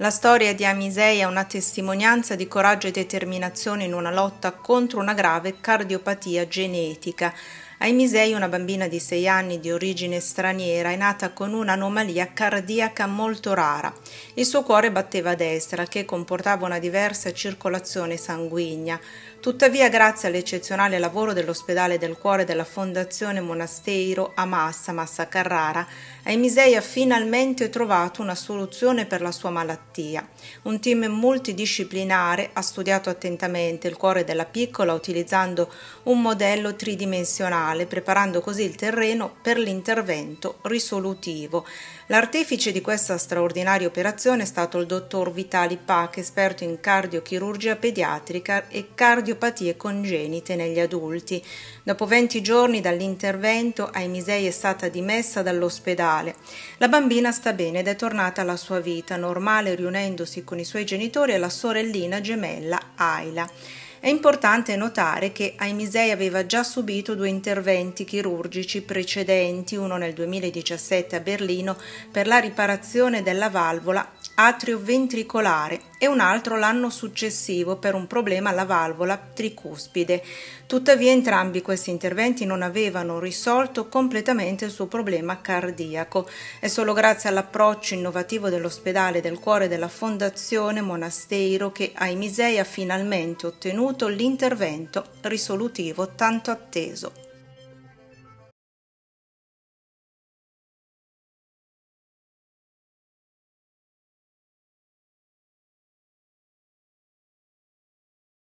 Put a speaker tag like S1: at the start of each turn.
S1: La storia di Amisei è una testimonianza di coraggio e determinazione in una lotta contro una grave cardiopatia genetica a Imisei una bambina di 6 anni di origine straniera è nata con un'anomalia cardiaca molto rara. Il suo cuore batteva a destra, che comportava una diversa circolazione sanguigna. Tuttavia, grazie all'eccezionale lavoro dell'ospedale del cuore della Fondazione Monasteiro a Massa, Massa Carrara, Aimisei ha finalmente trovato una soluzione per la sua malattia. Un team multidisciplinare ha studiato attentamente il cuore della piccola utilizzando un modello tridimensionale generale, preparando così il terreno per l'intervento risolutivo. L'artefice di questa straordinaria operazione è stato il dottor Vitali Pac, esperto in cardiochirurgia pediatrica e cardiopatie congenite negli adulti. Dopo 20 giorni dall'intervento, Aimisei è stata dimessa dall'ospedale. La bambina sta bene ed è tornata alla sua vita normale, riunendosi con i suoi genitori e la sorellina gemella Ayla. È importante notare che Aimisei aveva già subito due interventi chirurgici precedenti, uno nel 2017 a Berlino per la riparazione della valvola atrioventricolare e un altro l'anno successivo per un problema alla valvola tricuspide. Tuttavia entrambi questi interventi non avevano risolto completamente il suo problema cardiaco. È solo grazie all'approccio innovativo dell'ospedale del cuore della Fondazione Monastero che Aimisei ha finalmente ottenuto avvenuto l'intervento risolutivo tanto atteso.